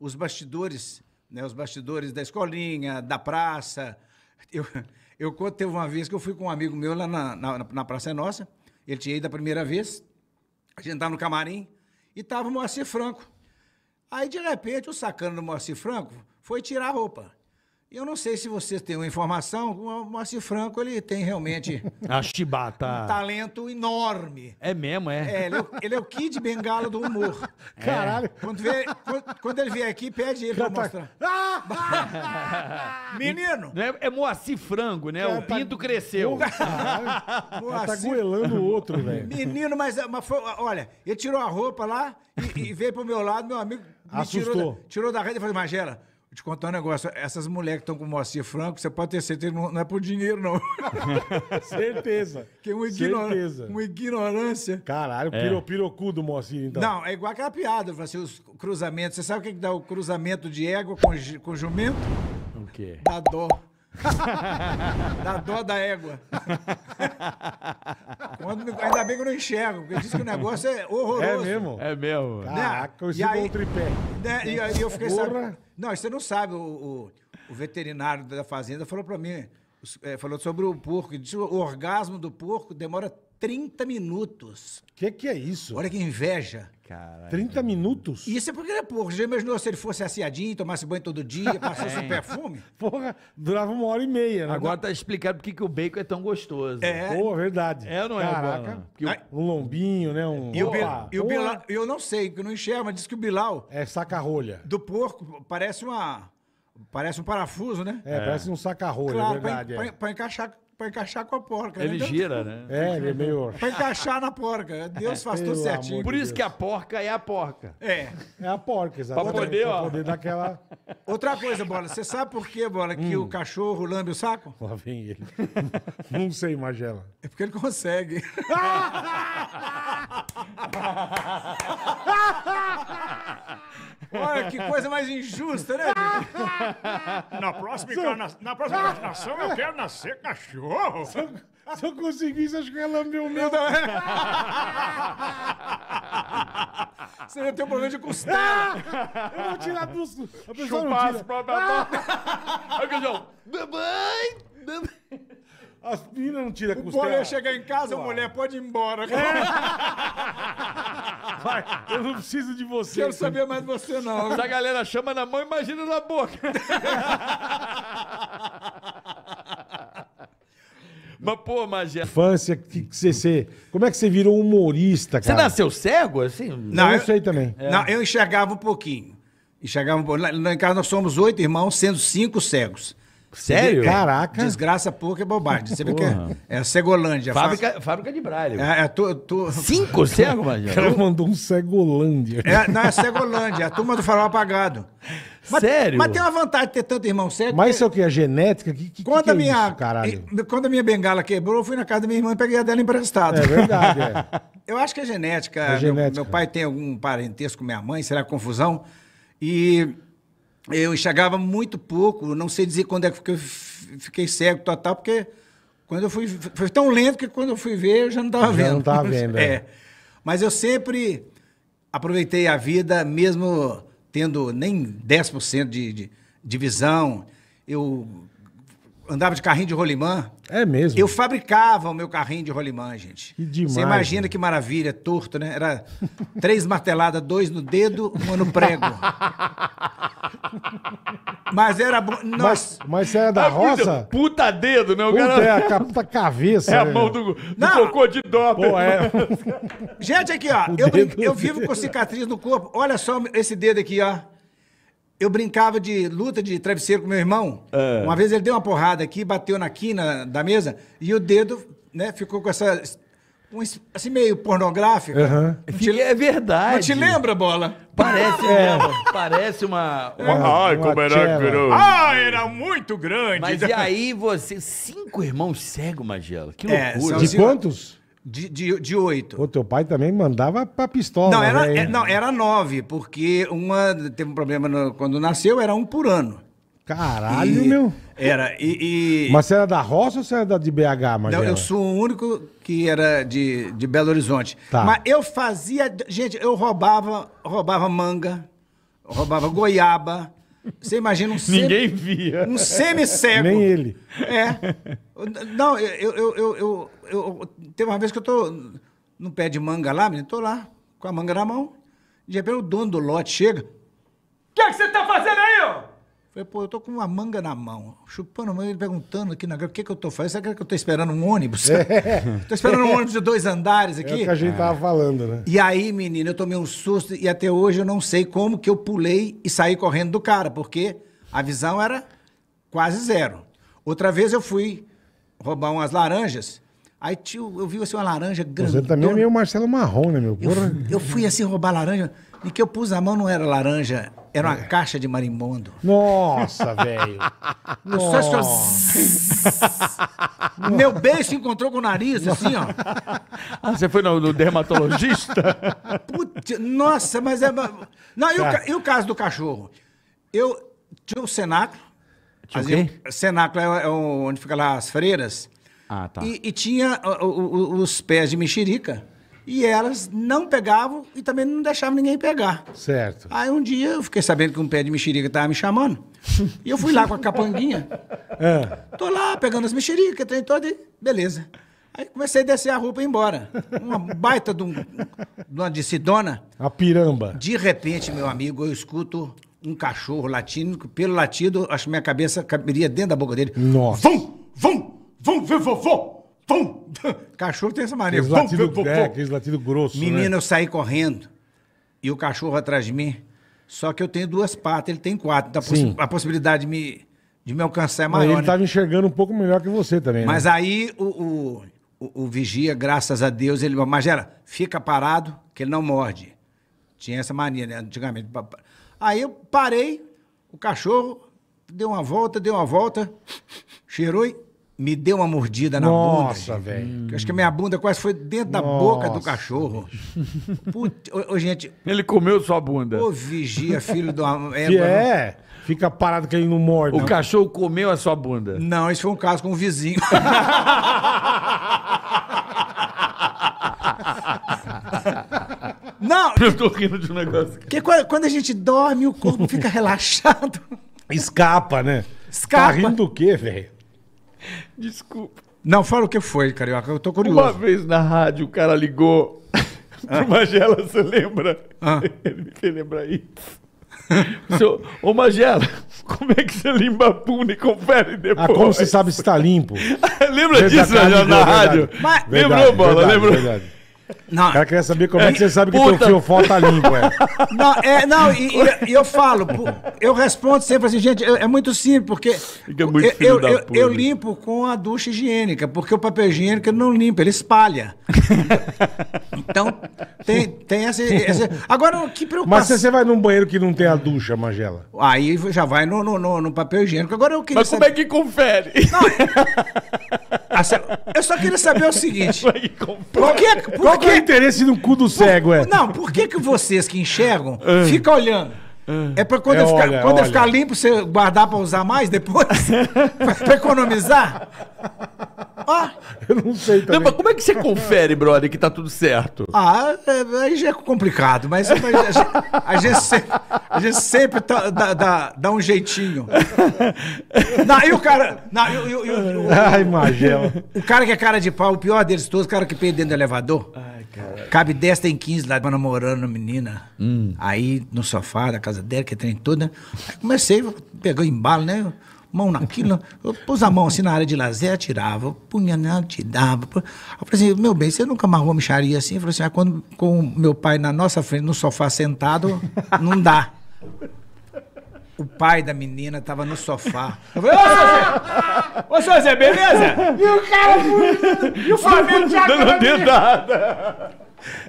os bastidores, né, os bastidores da escolinha, da praça. Eu, eu conto, teve uma vez que eu fui com um amigo meu lá na, na, na Praça é Nossa, ele tinha ido a primeira vez, a gente estava no camarim, e estava o Moacir Franco. Aí, de repente, o sacano do Moacir Franco foi tirar a roupa eu não sei se vocês têm uma informação, o Moacir Franco ele tem realmente a chibata. um talento enorme. É mesmo, é? é ele, é o, ele é o Kid Bengala do humor. Caralho. É. Quando, vê, quando, quando, ele vier aqui, pede ele pra mostrar. Ah! Menino! É, é Moacir Frango, né? o pinto tá... cresceu. Moacir... Tá goelando o outro, velho. Menino, mas, mas foi, olha, ele tirou a roupa lá e, e veio pro meu lado, meu amigo Assustou. tirou da, tirou da rede e falou, Magela... Vou te contar um negócio. Essas mulheres que estão com Moacir Franco, você pode ter certeza, não, não é por dinheiro, não. certeza. Que é uma, ignora... certeza. uma ignorância. Caralho, é. piro, pirocu do Moacir, então. Não, é igual aquela piada, assim, os cruzamentos. Você sabe o que, que dá o cruzamento de égua com, com jumento? O quê? Dá dó. Da dó da égua. Quando, ainda bem que eu não enxergo, porque diz que o negócio é horroroso. É mesmo? É mesmo. Né? Caraca, e aí, um tripé. Né, e, e eu fiquei sabendo. Não, você não sabe, o, o, o veterinário da fazenda falou pra mim é, falou sobre o porco, disse o orgasmo do porco demora 30 minutos. O que, que é isso? Olha que inveja. Caralho. 30 minutos? Isso é porque ele é porco. Já imaginou se ele fosse assiadinho, tomasse banho todo dia, passasse um é. perfume? Porra, durava uma hora e meia, né? Agora tá explicado porque que o bacon é tão gostoso. É. Pô, verdade. É ou não Caraca. é? Caraca. Um lombinho, né? Um... E o, Bil... e o eu não sei, porque eu não enxergo, mas diz que o bilau É saca-rolha. Do porco, parece uma... Parece um parafuso, né? É, parece um saca-rolho, é claro, é verdade. Pra, é. pra, pra encaixar para encaixar com a porca. Ele né? gira, né? É, ele é meio. Para encaixar na porca. Né? Deus faz tudo certinho. Por isso Deus. que a porca é a porca. É. É a porca, exatamente. Para poder, pra ó. poder dar aquela. Outra coisa, Bola. Você sabe por que, Bola, que hum. o cachorro lambe o saco? Lá vem ele. Não sei, Magela. É porque ele consegue. Olha que coisa mais injusta, né? na próxima, encarna... na próxima encarnação eu quero nascer cachorro. Se eu, se eu conseguisse, acho que ela me o Você ia ter um problema de costela. Ah! eu vou tirar dos... A pessoa Chupar não tira. as próprias... Ah! o cachorro... As meninas não tiram costela. O bolo ia é chegar em casa, a mulher pode ir embora. É. Vai, eu não preciso de você. Quero então. saber mais você, não. A galera chama na mão, imagina na boca. Mas, pô, Magé. Infância, que, que você, você- como é que você virou humorista, cara? Você nasceu cego, assim? Não, eu, sei também. É. Não, eu enxergava um pouquinho. Enxergava um pouquinho. Lá, lá em casa nós somos oito irmãos, sendo cinco cegos. Sério? Caraca. Desgraça pouca é bobagem. Você vê que é, é a Cegolândia. É fábrica, faz... fábrica de Braille. É, é tô Cinco cegos, O cara mandou um Cegolândia. É, não, é Cegolândia. É a turma do farol apagado. Mas, Sério? Mas tem uma vantagem de ter tanto irmão cego. Mas isso é o que? A genética? Que, que, quando, que a é minha, é isso, caralho? quando a minha bengala quebrou, eu fui na casa da minha irmã e peguei a dela emprestada. É verdade, é. Eu acho que é genética. É genética. Meu, meu pai tem algum parentesco com minha mãe, será confusão? E eu enxergava muito pouco, não sei dizer quando é que eu fiquei cego, total, porque quando eu fui. Foi tão lento que quando eu fui ver, eu já não estava vendo. Já não estava vendo. É. é. Mas eu sempre aproveitei a vida, mesmo tendo nem 10% de, de, de visão. Eu andava de carrinho de rolimã. É mesmo? Eu fabricava o meu carrinho de rolimã, gente. Que demais. Você imagina que maravilha, torto, né? Era três marteladas, dois no dedo, uma no prego. Mas era bom. Mas, mas era é da ah, roça? Puta dedo, né? O puta, cara... é a puta tá cabeça. É a né? mão do, do não. cocô de dopper. Pô, é. Gente, aqui, ó. eu, eu vivo com cicatriz no corpo. Olha só esse dedo aqui, ó. Eu brincava de luta de travesseiro com meu irmão. É. Uma vez ele deu uma porrada aqui, bateu na quina da mesa e o dedo né, ficou com essa um, assim, meio pornográfico. Uhum. Te, é verdade. Mas te lembra, Bola? Parece é. Né, Parece uma... uma, uma é. Ai, uma como era grande Ah, era muito grande. Mas e aí você... Cinco irmãos cegos, Magela. Que é, loucura. É, de quantos? De, de, de oito. O teu pai também mandava pra pistola. Não, era, né? é, não, era nove, porque uma teve um problema no, quando nasceu, era um por ano. Caralho, e, meu. Era. E, e... Mas você era da roça ou você era da, de BH, Magela? Não, eu sou o único que era de, de Belo Horizonte. Tá. Mas eu fazia. Gente, eu roubava, roubava manga, roubava goiaba. Você imagina um semi, Ninguém via. Um semi-cego. Nem ele. É. Não, eu, eu, eu, eu, eu. Teve uma vez que eu tô num pé de manga lá, menino, tô lá, com a manga na mão. De repente o dono do lote chega. O que, é que você tá fazendo aí, ó? Falei, pô, eu tô com uma manga na mão, chupando a manga, ele perguntando aqui na grama, o que que eu tô fazendo? Será que eu tô esperando um ônibus? É. tô esperando um ônibus de dois andares aqui? É o que a gente é. tava falando, né? E aí, menino, eu tomei um susto e até hoje eu não sei como que eu pulei e saí correndo do cara, porque a visão era quase zero. Outra vez eu fui roubar umas laranjas, aí tio, eu vi assim uma laranja grande. Você também é meio Marcelo Marrom, né, meu? Porra. Eu, eu fui assim roubar laranja, e que eu pus a mão não era laranja era uma é. caixa de marimbondo. Nossa, velho. Nossa. Meu beijo se encontrou com o nariz, assim, ó. Ah, você foi no, no dermatologista? nossa, mas é. Não, e o, tá. e o, caso do cachorro? Eu tinha o cenáculo. Tinha okay? o Cenáculo é, onde fica lá as freiras. Ah, tá. E, e tinha o, o, os pés de mexerica. E elas não pegavam e também não deixavam ninguém pegar. Certo. Aí um dia eu fiquei sabendo que um pé de mexerica estava me chamando. e eu fui lá com a capanguinha. É. Tô lá pegando as mexericas, trem todo e beleza. Aí comecei a descer a roupa e ir embora. Uma baita de, um, de uma dissidona. A piramba. De repente, meu amigo, eu escuto um cachorro latindo, pelo latido, acho que minha cabeça caberia dentro da boca dele. Nossa. Vão, vão, vão ver vovô! Pum! Cachorro tem essa mania. Aqueles latido, pum, é, aqueles grosso. Menino, né? eu saí correndo e o cachorro atrás de mim. Só que eu tenho duas patas, ele tem quatro. Então a possibilidade de me, de me alcançar é maior. Mas ele estava né? enxergando um pouco melhor que você também. Né? Mas aí o, o, o, o, vigia, graças a Deus, ele mas era, fica parado, que ele não morde. Tinha essa mania, né? Antigamente. Aí eu parei, o cachorro deu uma volta, deu uma volta, cheirou e me deu uma mordida na Nossa, bunda. Nossa, velho. Acho que a minha bunda quase foi dentro da boca do cachorro. Put... gente. Ele comeu sua bunda. Ô, vigia, filho do. É, que é. Fica parado que ele não morde. O não. cachorro comeu a sua bunda. Não, isso foi um caso com um vizinho. não. Eu tô rindo de um negócio. Porque quando a gente dorme, o corpo fica relaxado. Escapa, né? Tá Escapa. Tá rindo do quê, velho? Desculpa. Não, fala o que foi, Carioca. Eu tô curioso. Uma vez na rádio, o cara ligou ah. pro Magela, você lembra? Ah. Ele me fez lembrar isso. ô Magela, como é que você limpa a bunda e confere depois? Ah, como você sabe se tá limpo? Lembra disso, Magela, né, na rádio? Verdade, Lembrou, Bola? Verdade, Lembrou? Verdade. Não. O cara queria saber como é que você sabe que Puta. teu fio falta limpo? É. Não, é, não e, e, eu falo, eu respondo sempre assim, gente, é, é muito simples, porque muito eu, eu, eu, eu, limpo com a ducha higiênica, porque o papel higiênico não limpa, ele espalha. Então, tem, tem essa, essa... Agora, que preocupação... Mas se você vai num banheiro que não tem a ducha, Magela? Aí já vai no, no, no, no papel higiênico. Agora eu queria Mas como saber... é que confere? Não, Ah, eu só queria saber o seguinte. Qual que é, qual que é o interesse no cu do cego, é? Não, por que, que vocês que enxergam ah. ficam olhando? Ah. É pra quando, é, eu, ficar, olha, quando olha. eu ficar limpo, você guardar pra usar mais depois? pra, pra economizar? Ah. Eu não sei também. Não, mas como é que você confere, brother, que tá tudo certo? Ah, é, é, aí já é complicado, mas, mas a, gente, a, gente, sempre, a gente sempre tá, dá, dá, dá, um jeitinho. Não, e o cara. Não, eu, eu, eu, Ai, Magela. O cara que é cara de pau, o pior deles todos, o cara que perde dentro do elevador. Ai, cara. Cabe 10, tem 15 lá, namorando a menina. Hum. Aí no sofá da casa dela, que é trem toda. Né? Aí comecei, pegou embalo, né? mão naquilo. Eu pus a mão assim na área de lazer, tirava, punha na né, tirava. Eu falei assim, meu bem, você nunca amarrou micharia assim? Eu falei assim, ah, quando com meu pai na nossa frente, no sofá sentado, não dá. O pai da menina tava no sofá. Eu falei, ô, Zé! Ô, seu Zé, beleza? E o cara... E o Flamengo já... Dando dedada!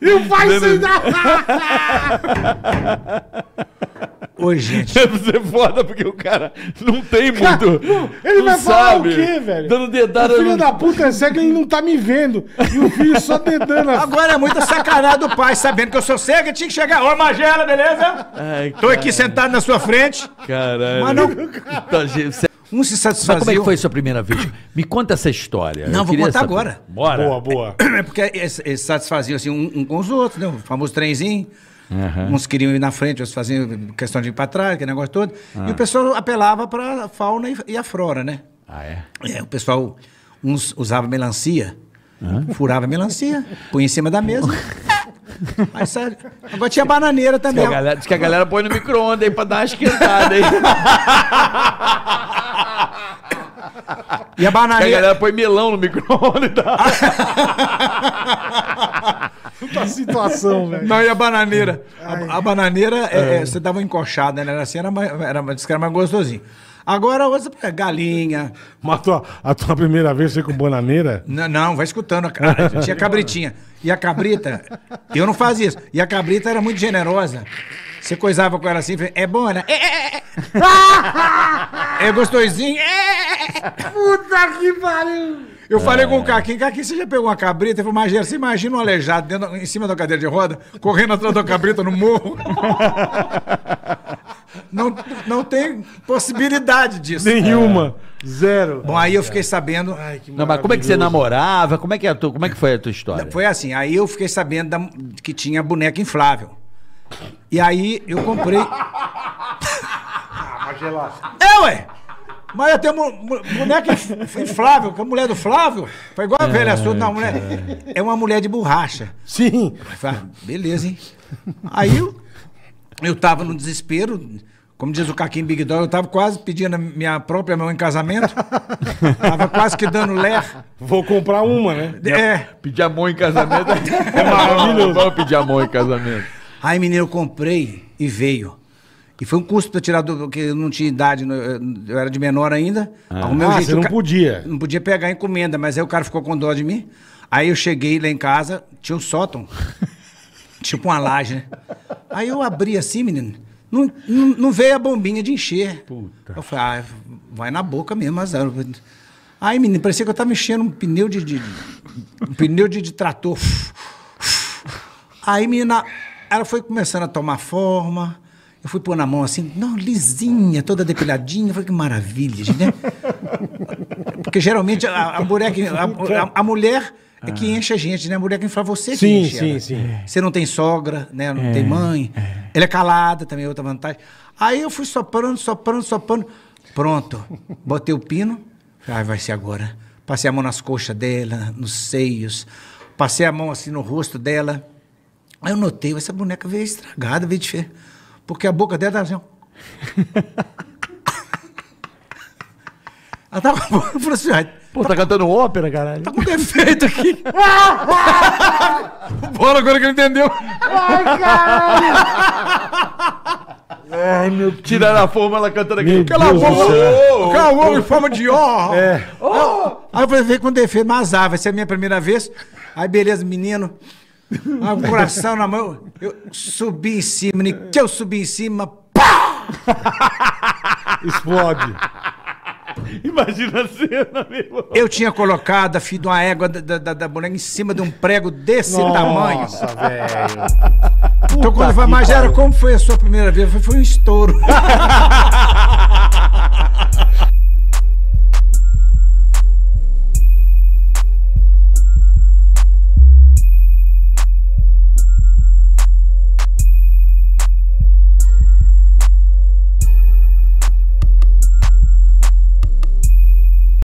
E o pai se dá... Oi, gente. Deve ser foda, porque o cara não tem muito. Cara, ele vai sabe. falar o quê, velho? Dando dedada. O filho da puta é cego, ele não tá me vendo. E o filho só dedando. Assim. Agora é muita sacanagem do pai, sabendo que eu sou cego, tinha que chegar. Ô, Magela, beleza? Ai, Tô aqui sentado na sua frente. Caralho. Mas não... Então, gente, um se satisfazia. como é que foi a sua primeira vez? Me conta essa história. Não, eu vou contar saber. agora. Bora. Boa, boa. É porque eles satisfaziam assim, um, um, com os outros, né? O famoso trenzinho. Uhum. Uns queriam ir na frente, outros faziam questão de ir para trás, aquele negócio todo. Uhum. E o ah. pessoal apelava para a fauna e a flora, né? Ah, é? é o pessoal, uns usava melancia, uhum. furava melancia, põe em cima da mesa. Mas sério. Agora tinha bananeira também. Diz que a galera, que a galera põe no micro-ondas aí pra dar uma esquentada aí. E a bananeira. Que a galera põe melão no micro-ondas e Puta situação, velho. Não, e a bananeira? A, a, bananeira, é, é, é, você dava uma encoxada, né? Era assim, era mais, era, diz que era mais gostosinho. Agora você pega galinha. Matou a, tua primeira vez foi com bananeira? Não, não vai escutando. A, tinha cabritinha. E a cabrita, eu não fazia isso. E a cabrita era muito generosa. Você coisava com ela assim, é bom, né? É, é, é. é gostosinho? É. Puta que pariu! Eu é. falei com o é. Caquinho, Caquinho, você já pegou uma cabrita? Ele falou, Magé, você imagina um aleijado dentro, em cima da cadeira de roda, correndo atrás da cabrita no morro? não, não tem possibilidade disso. Nenhuma. É. Zero. Bom, aí eu fiquei sabendo. Ai, não, mas como é que você namorava? Como é que, é tua, como é que foi a tua história? Foi assim, aí eu fiquei sabendo da, que tinha boneca inflável. E aí eu comprei. Ah, Magela. É, ué! Mas eu tenho boneca inflável, que a é mulher do Flávio foi igual a é. velha sua. Não, mulher. É uma mulher de borracha. Sim. Falei, ah, beleza, hein? Aí eu, eu tava no desespero. Como diz o Caquinho Big Dog, eu tava quase pedindo a minha própria mão em casamento. tava quase que dando ler. Vou comprar uma, né? É. Pedir a mão em casamento é maravilhoso. Vamos pedir a mão em casamento. Aí, menino, eu comprei e veio. E foi um custo para tirar do. Porque eu não tinha idade, eu era de menor ainda. Ah, Arrumei ah, jeito, você não ca... podia. Não podia pegar encomenda, mas aí o cara ficou com dó de mim. Aí eu cheguei lá em casa, tinha um sótão. tipo uma laje, né? Aí eu abri assim, menino. Não, não, não veio a bombinha de encher. Puta. Eu falei, ah, vai na boca mesmo, mas. Aí, menino, parecia que eu tava enchendo um pneu de. de um pneu de, de trator. Aí, menina, ela foi começando a tomar forma. Eu fui pôr na mão assim, não, lisinha, toda depiladinha. Eu falei, que maravilha, gente, né? Porque geralmente a, a, a, a, a mulher é que ah. enche a gente, né? A mulher que fala você sim, enche. Sim, sim, sim. Você não tem sogra, né? Não é, tem mãe. É. Ela é calada também, é outra vantagem. Aí eu fui soprando, soprando, soprando. Pronto. Botei o pino. Ai, vai ser agora. Passei a mão nas coxas dela, nos seios. Passei a mão assim no rosto dela. Aí eu notei, essa boneca veio estragada, veio diferente. Porque a boca dela tava tá assim. ó. ela tava com a boca. Falou assim, ah, Pô, tá, tá cantando ópera, caralho? Tá com defeito aqui. Bora agora que ele entendeu. Ai, caralho! Ai, meu Deus. Tiraram a forma, ela cantando aqui. Aquela forma. Calma, em forma de ó. É. Oh. Aí eu falei, vem com defeito, mas ah, vai ser a minha primeira vez. Aí, beleza, menino. Ah, o coração na mão. Eu subi em cima, e que eu subi em cima, pá! Explode. Imagina a cena, meu Eu tinha colocado a filha de uma égua da, da, da boneca em cima de um prego desse Nossa, tamanho. Nossa, velho. Então, quando vai mais, era como foi a sua primeira vez? Foi, foi um estouro.